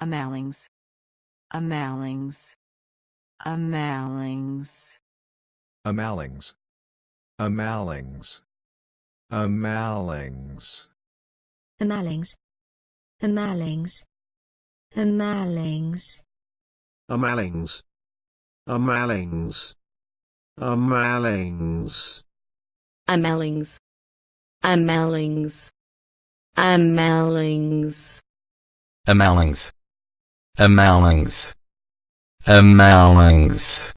Amalings. Amalings. Amalings. Amalings. Amalings. Amalings. Amalings. Amalings. Amalings. Amalings. Amalings. Amalings. Amalings. Amalings. Amalings. Amalings. Amalings. Amalings.